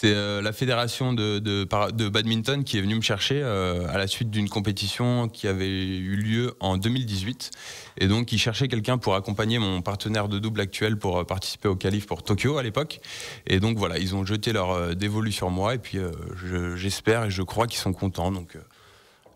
C'est euh, la fédération de, de, badminton qui est venue me chercher euh, à la suite d'une compétition qui avait eu lieu en 2018. Et donc, ils cherchaient quelqu'un pour accompagner mon partenaire de double actuel pour euh, participer au qualif pour Tokyo à l'époque. Et donc, voilà, ils ont jeté leur dévolu sur moi. Et puis, j'espère et je crois qu'ils sont contents. Donc,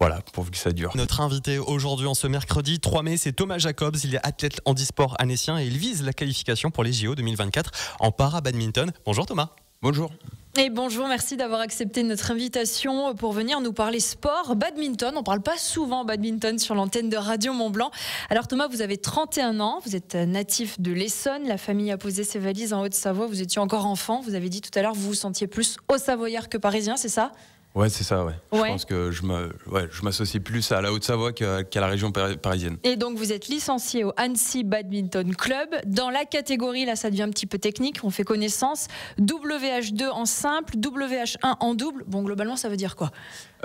voilà, pourvu que ça dure. Notre invité aujourd'hui en ce mercredi 3 mai, c'est Thomas Jacobs. Il est athlète handisport anécien et il vise la qualification pour les JO 2024 en para-badminton. Bonjour Thomas. Bonjour. Et bonjour, merci d'avoir accepté notre invitation pour venir nous parler sport, badminton. On ne parle pas souvent badminton sur l'antenne de Radio Mont-Blanc. Alors Thomas, vous avez 31 ans, vous êtes natif de l'Essonne, la famille a posé ses valises en Haute-Savoie, vous étiez encore enfant, vous avez dit tout à l'heure vous vous sentiez plus haut-savoyard que parisien, c'est ça Ouais, c'est ça, ouais. Je pense que je m'associe plus à la Haute-Savoie qu'à la région parisienne. Et donc, vous êtes licencié au Annecy Badminton Club. Dans la catégorie, là, ça devient un petit peu technique, on fait connaissance. WH2 en simple, WH1 en double. Bon, globalement, ça veut dire quoi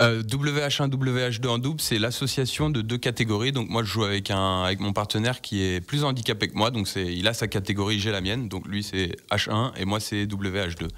WH1, euh, WH2 en double, c'est l'association de deux catégories. Donc moi, je joue avec, un, avec mon partenaire qui est plus handicapé que moi. Donc il a sa catégorie, j'ai la mienne. Donc lui, c'est H1 et moi, c'est WH2.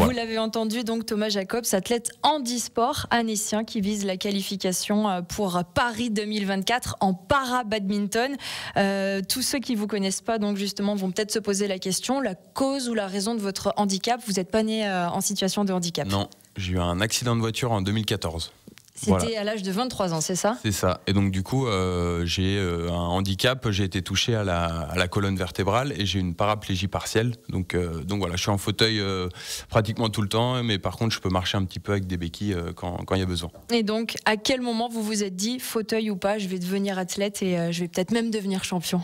Vous l'avez entendu, donc Thomas Jacobs, athlète handisport anisien qui vise la qualification euh, pour Paris 2024 en para-badminton. Euh, tous ceux qui ne vous connaissent pas, donc justement, vont peut-être se poser la question la cause ou la raison de votre handicap. Vous n'êtes pas né en situation de handicap Non, j'ai eu un accident de voiture en 2014. C'était à l'âge de 23 ans, c'est ça C'est ça. Et donc du coup, euh, j'ai euh, un handicap, j'ai été touché à la, colonne vertébrale et j'ai une paraplégie partielle. Donc, euh, donc voilà, je suis en fauteuil pratiquement tout le temps, mais par contre, je peux marcher un petit peu avec des béquilles quand il y a besoin. Et donc, à quel moment vous vous êtes dit, fauteuil ou pas, je vais devenir athlète et je vais peut-être même devenir champion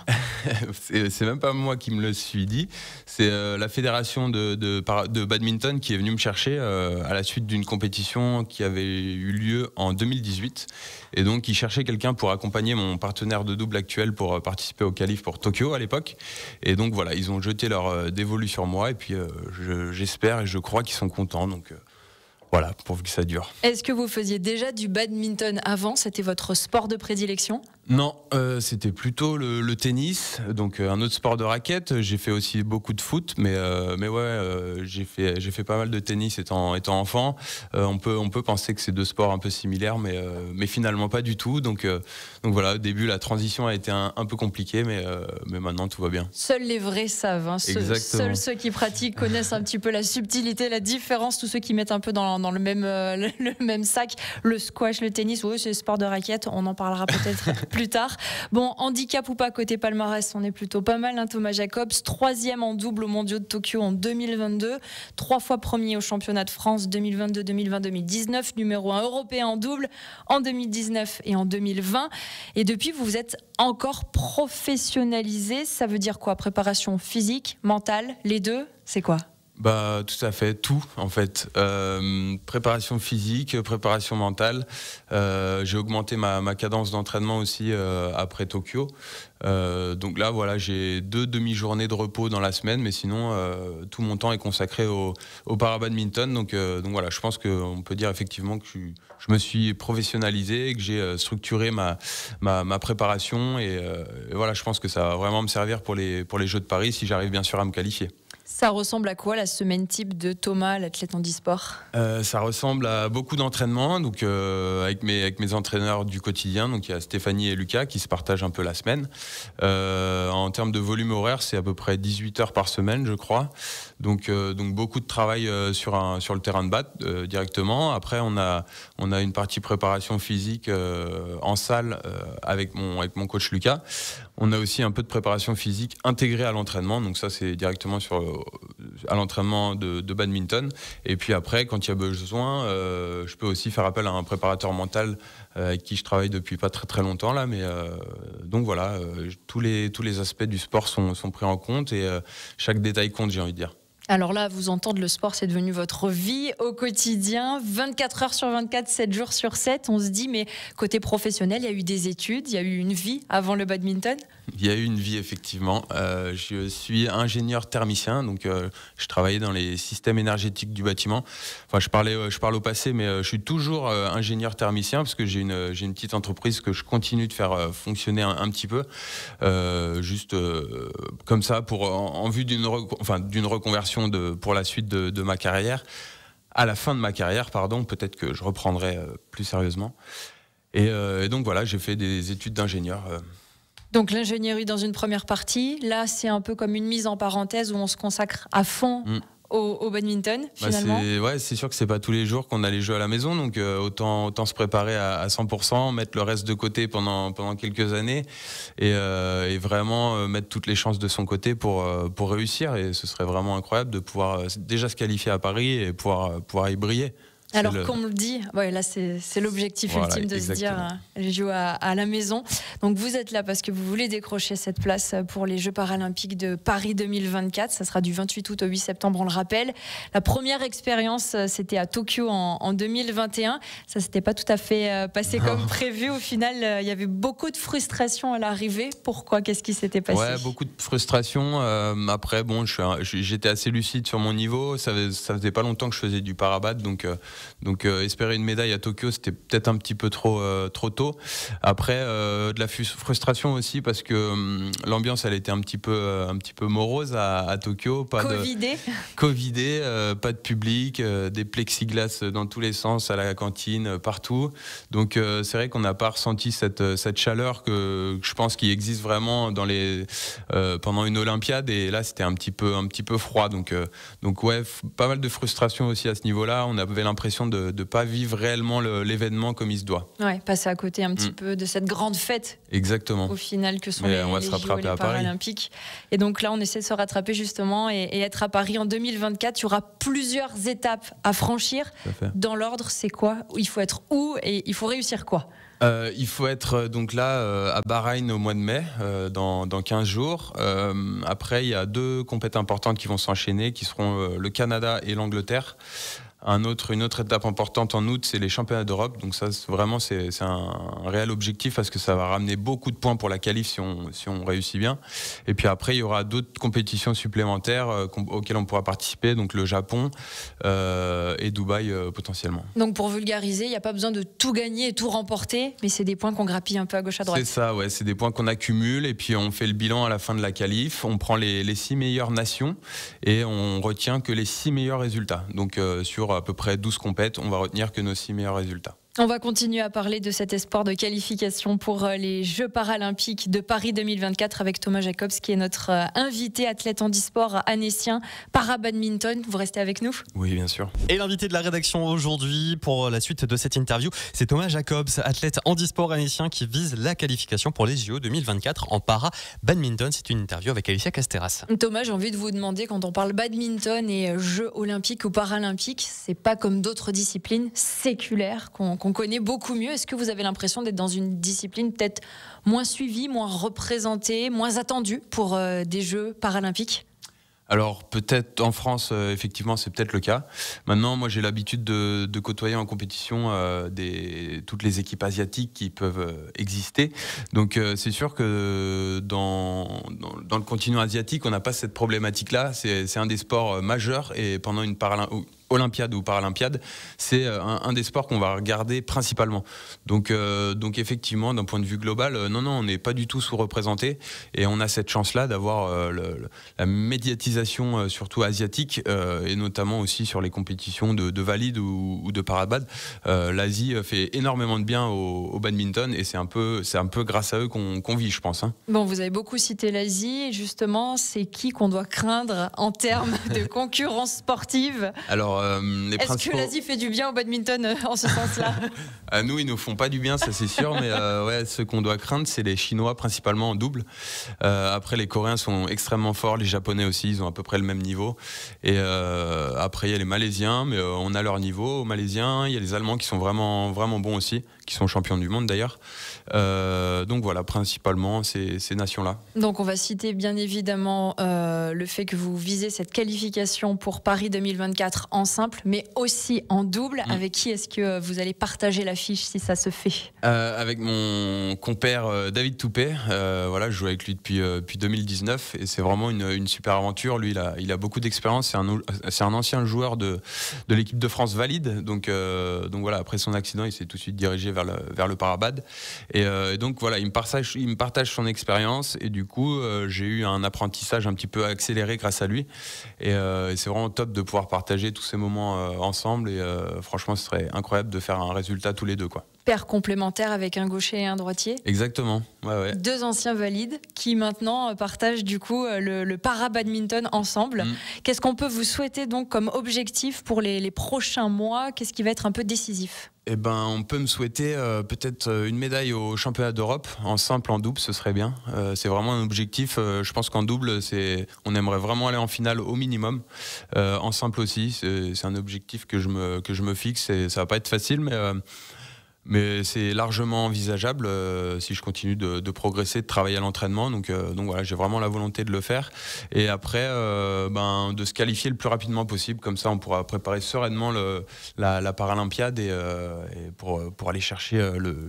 C'est même pas moi qui me le suis dit, c'est la fédération de, de, de, badminton qui est venue me chercher à la suite d'une compétition qui avait eu lieu en en 2018. Et donc, ils cherchaient quelqu'un pour accompagner mon partenaire de double actuel pour euh, participer au calife pour Tokyo à l'époque. Et donc, voilà, ils ont jeté leur euh, dévolu sur moi. Et puis, euh, j'espère et je crois qu'ils sont contents. Donc, voilà, pour que ça dure. Est-ce que vous faisiez déjà du badminton avant C'était votre sport de prédilection Non, euh, c'était plutôt le, tennis, donc euh, un autre sport de raquette. J'ai fait aussi beaucoup de foot, mais, euh, mais ouais, j'ai fait, fait pas mal de tennis étant, étant enfant. on, peut, on peut penser que c'est deux sports un peu similaires, mais, mais finalement pas du tout. Donc, donc voilà, au début, la transition a été un, peu compliquée, mais, mais maintenant tout va bien. Seuls les vrais savent. Hein. Seuls ceux qui pratiquent connaissent un petit peu la subtilité, la différence, tous ceux qui mettent un peu dans dans euh, le même, sac, le squash, le tennis, ou c'est le sport de raquette, on en parlera peut-être plus tard. Bon, handicap ou pas, côté palmarès, on est plutôt pas mal, hein, Thomas Jacobs, troisième en double aux mondiaux de Tokyo en 2022, trois fois premier au championnat de France 2022, 2020, 2019, numéro un européen en double en 2019 et en 2020. Et depuis, vous vous êtes encore professionnalisé, ça veut dire quoi Préparation physique, mentale, les deux, c'est quoi bah, tout à fait, tout en fait. Euh, préparation physique, préparation mentale. Euh, j'ai augmenté ma, cadence d'entraînement aussi euh, après Tokyo. donc là, voilà, j'ai deux demi-journées de repos dans la semaine, mais sinon, tout mon temps est consacré au, au Donc, donc voilà, je pense qu'on peut dire effectivement que je, me suis professionnalisé, que j'ai structuré ma, ma, préparation. Et, et, voilà, je pense que ça va vraiment me servir pour les, pour les Jeux de Paris si j'arrive bien sûr à me qualifier. Ça ressemble à quoi la semaine type de Thomas, l'athlète en e-sport euh, Ça ressemble à beaucoup d'entraînements, donc euh, avec, mes, entraîneurs du quotidien. Donc il y a Stéphanie et Lucas qui se partagent un peu la semaine. Euh, en termes de volume horaire, c'est à peu près 18 heures par semaine, je crois. Donc, euh, donc beaucoup de travail euh, sur, sur le terrain de batte euh, directement. Après, on a, on a une partie préparation physique en salle avec, mon, avec mon coach Lucas. On a aussi un peu de préparation physique intégrée à l'entraînement. Donc ça, c'est directement sur, à l'entraînement de, de, badminton. Et puis après, quand il y a besoin, je peux aussi faire appel à un préparateur mental euh, avec qui je travaille depuis pas très très longtemps là, mais euh, donc voilà, euh, tous les tous les aspects du sport sont, sont pris en compte et chaque détail compte, j'ai envie de dire. Alors là, vous entendre le sport, c'est devenu votre vie au quotidien, 24 heures sur 24, 7 jours sur 7. On se dit, mais côté professionnel, il y a eu des études, il y a eu une vie avant le badminton il y a eu une vie, effectivement. Euh, je suis ingénieur thermicien, donc euh, je travaillais dans les systèmes énergétiques du bâtiment. Enfin, je, parlais, euh, je parle au passé, mais je suis toujours ingénieur thermicien parce que j'ai une, j'ai une petite entreprise que je continue de faire fonctionner un, petit peu, juste comme ça, pour, en, vue d'une enfin, d'une reconversion de, pour la suite de, ma carrière. À la fin de ma carrière, pardon, peut-être que je reprendrai plus sérieusement. Et, et donc voilà, j'ai fait des études d'ingénieur. Donc l'ingénierie dans une première partie, là c'est un peu comme une mise en parenthèse où on se consacre à fond. Mm. Au, badminton bah, finalement. c'est sûr que c'est pas tous les jours qu'on a les jeux à la maison, donc euh, autant autant se préparer à, 100%, mettre le reste de côté pendant pendant quelques années et, euh, vraiment euh, mettre toutes les chances de son côté pour pour réussir. Et ce serait vraiment incroyable de pouvoir déjà se qualifier à Paris et pouvoir pouvoir y briller. Alors comme qu'on le dit, ouais, là c'est l'objectif ultime de se dire, euh, les joue à, la maison. Donc vous êtes là parce que vous voulez décrocher cette place pour les Jeux paralympiques de Paris 2024. Ça sera du 28 août au 8 septembre, on le rappelle. La première expérience, euh, c'était à Tokyo en, 2021. Ça s'était pas tout à fait euh, passé comme prévu. Au final, il y avait beaucoup de frustration à l'arrivée. Pourquoi Qu'est-ce qui s'était passé Ouais, beaucoup de frustration. après, bon, j'étais assez lucide sur mon niveau. Ça, ne faisait pas longtemps que je faisais du parabat, donc. Donc euh, espérer une médaille à Tokyo, c'était peut-être un petit peu trop, euh, trop tôt. Après, euh, de la frustration aussi parce que hum, l'ambiance, elle était un petit peu, un petit peu morose à, Tokyo. Pas Covidé. Covidé, pas de public, des plexiglas dans tous les sens, à la cantine, partout. Donc c'est vrai qu'on n'a pas ressenti cette, cette chaleur que, je pense qu'il existe vraiment dans les, pendant une Olympiade. Et là, c'était un petit peu, un petit peu froid. Donc, donc ouais, pas mal de frustration aussi à ce niveau-là. On avait l'impression de ne pas vivre réellement l'événement comme il se doit. Ouais, passer à côté un petit mm. peu de cette grande fête. Exactement. Au final, que sont les, on les Paralympiques. Et donc là, on essaie de se rattraper justement et, être à Paris en 2024. Il y aura plusieurs étapes à franchir. Dans l'ordre, c'est quoi Il faut être où et il faut réussir quoi euh, il faut être euh, donc là euh, à Bahreïn au mois de mai, dans, dans, 15 jours. après, il y a deux compétitions importantes qui vont s'enchaîner, qui seront le Canada et l'Angleterre autre, une autre étape importante en août, c'est les championnats d'Europe. Donc ça, vraiment, c'est un réel objectif parce que ça va ramener beaucoup de points pour la qualif si on, réussit bien. Et puis après, il y aura d'autres compétitions supplémentaires euh, auxquelles on pourra participer, donc le Japon euh, et Dubaï euh, potentiellement. Donc pour vulgariser, il n'y a pas besoin de tout gagner et tout remporter, mais c'est des points qu'on grappille un peu à gauche à droite. C'est ça, ouais, c'est des points qu'on accumule et puis on fait le bilan à la fin de la qualif. On prend les, six meilleures nations et on retient que les six meilleurs résultats. Donc sur à peu près 12 compètes, on va retenir que nos 6 meilleurs résultats. On va continuer à parler de cet espoir de qualification pour euh, les Jeux paralympiques de Paris 2024 avec Thomas Jacobs qui est notre euh, invité athlète en sport para badminton. Vous restez avec nous Oui, bien sûr. Et l'invité de la rédaction aujourd'hui pour la suite de cette interview, c'est Thomas Jacobs, athlète en sport qui vise la qualification pour les JO 2024 en para badminton. C'est une interview avec Alicia Casteras. Thomas, j'ai envie de vous demander quand on parle badminton et euh, Jeux olympiques ou paralympiques, c'est pas comme d'autres disciplines séculaires qu'on on connaît beaucoup mieux. Est-ce que vous avez l'impression d'être dans une discipline peut-être moins suivie, moins représentée, moins attendue pour euh, des Jeux paralympiques alors peut-être en France, euh, effectivement, c'est peut-être le cas. Maintenant, moi, j'ai l'habitude de, côtoyer en compétition euh, des, toutes les équipes asiatiques qui peuvent exister. Donc c'est sûr que dans, le continent asiatique, on n'a pas cette problématique-là. C'est un des sports majeurs et pendant une, Olympiade ou Paralympiade, c'est euh, un, des sports qu'on va regarder principalement. Donc, euh, donc effectivement, d'un point de vue global, euh, non, non, on n'est pas du tout sous-représenté et on a cette chance-là d'avoir la médiatisation surtout asiatique et notamment aussi sur les compétitions de, valide ou, de parabad. L'Asie fait énormément de bien au, badminton et c'est un peu, un peu grâce à eux qu'on vit, je pense. Hein. Bon, vous avez beaucoup cité l'Asie. Justement, c'est qui qu'on doit craindre en termes de concurrence sportive Alors euh, Est-ce que l'Asie fait du bien au badminton euh, en ce sens-là À ah, nous, ils nous font pas du bien, ça c'est sûr, mais euh, ce qu'on doit craindre, c'est les Chinois, principalement en double. après, les Coréens sont extrêmement forts, les Japonais aussi, ils ont à peu près le même niveau. Et après, il y a les Malaisiens, mais on a leur niveau aux Malaisiens. Il y a les Allemands qui sont vraiment, vraiment bons aussi, qui sont champions du monde d'ailleurs. Euh, donc voilà, principalement ces, ces nations-là. Donc on va citer bien évidemment euh, le fait que vous visez cette qualification pour Paris 2024 en simple, mais aussi en double. Mm. Avec qui est-ce que euh, vous allez partager l'affiche si ça se fait Avec mon compère David Toupet. voilà, je joue avec lui depuis, depuis 2019 et c'est vraiment une, une, super aventure. Lui, il a, il a beaucoup d'expérience. C'est un, c'est un ancien joueur de, de l'équipe de France valide. Donc, donc voilà, après son accident, il s'est tout de suite dirigé vers le, vers le Parabad. Euh, et, donc voilà, il me partage, il me partage son expérience et du coup, euh, j'ai eu un apprentissage un petit peu accéléré grâce à lui. Et euh, c'est vraiment top de pouvoir partager tous ces moments ensemble. Et franchement, ce serait incroyable de faire un résultat tous les deux, quoi complémentaire avec un gaucher et un droitier. Exactement. Deux anciens valides qui maintenant partagent du coup le, le para ensemble. Mm. Qu'est-ce qu'on peut vous souhaiter donc comme objectif pour les prochains mois Qu'est-ce qui va être un peu décisif eh ben, on peut me souhaiter euh, peut-être euh, une médaille au championnat d'Europe en simple, en double, ce serait bien. Euh, c'est vraiment un objectif. je pense qu'en double, c'est, on aimerait vraiment aller en finale au minimum. en simple aussi, c'est, un objectif que je me que je me fixe. Et ça va pas être facile, mais mais c'est largement envisageable euh, si je continue de, progresser, de travailler à l'entraînement. Donc, euh, donc voilà, j'ai vraiment la volonté de le faire. Et après, euh, ben, de se qualifier le plus rapidement possible. Comme ça, on pourra préparer sereinement le, la, Paralympiade et, pour, pour, aller chercher le,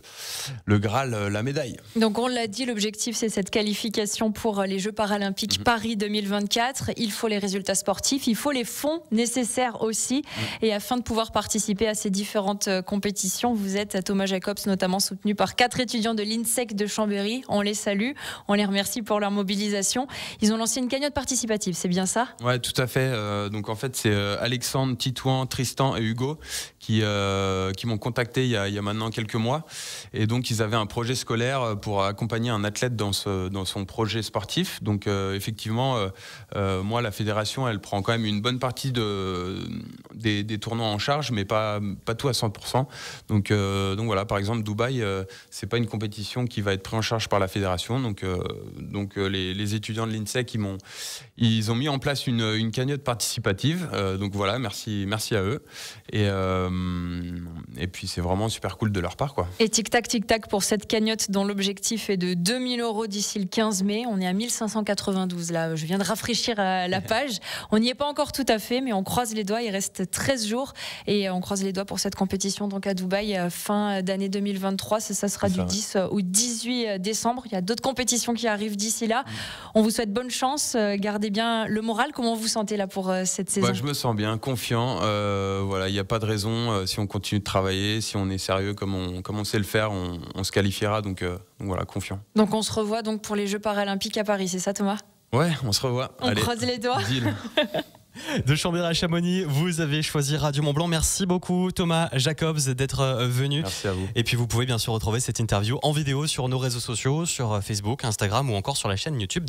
Graal, la médaille. Donc on l'a dit, l'objectif, c'est cette qualification pour les Jeux paralympiques mhm. Paris 2024. Il faut les résultats sportifs, il faut les fonds nécessaires aussi. Mhm. Et afin de pouvoir participer à ces différentes compétitions, vous êtes Thomas Jacobs, notamment soutenu par quatre étudiants de l'INSEC de Chambéry. On les salue, on les remercie pour leur mobilisation. Ils ont lancé une cagnotte participative, c'est bien ça Ouais, tout à fait. Euh, donc en fait, c'est euh, Alexandre, Titouan, Tristan et Hugo qui, euh, qui m'ont contacté il y, a, maintenant quelques mois. Et donc ils avaient un projet scolaire pour accompagner un athlète dans, son projet sportif. Donc effectivement, moi, la fédération, elle prend quand même une bonne partie des, des tournois en charge, mais pas, pas tout à 100%. Donc euh, donc voilà, par exemple, Dubaï, euh, c'est pas une compétition qui va être prise en charge par la fédération. Donc, euh, donc les, étudiants de l'INSEC, ils, ont, ils ont mis en place une, cagnotte participative. donc voilà, merci, merci à eux. Et, et puis c'est vraiment super cool de leur part. Quoi. Et tic-tac, tic-tac pour cette cagnotte dont l'objectif est de 2000 euros d'ici le 15 mai. On est à 1592 là. Je viens de rafraîchir la page. On n'y est pas encore tout à fait, mais on croise les doigts. Il reste 13 jours et on croise les doigts pour cette compétition donc à Dubaï fin d'année 2023. Ça, sera du 10 euh, au 18 euh, décembre. Il y a d'autres compétitions qui arrivent d'ici là. Mm. On vous souhaite bonne chance. Euh, gardez bien le moral. Comment vous sentez là pour cette bah, saison Je me sens bien, confiant. voilà, il n'y a pas de raison. si on continue de travailler, si on est sérieux comme on, comme sait le faire, on, se qualifiera. Donc, voilà, confiant. Donc on se revoit donc pour les Jeux paralympiques à Paris, c'est ça Thomas Ouais, on se revoit. On croise les doigts. de Chambéry à Chamonix. Vous avez choisi Radio Mont Blanc. Merci beaucoup Thomas Jacobs d'être euh, venu. Merci à vous. Et puis vous pouvez bien sûr retrouver cette interview en vidéo sur nos réseaux sociaux, sur euh, Facebook, Instagram ou encore sur la chaîne YouTube.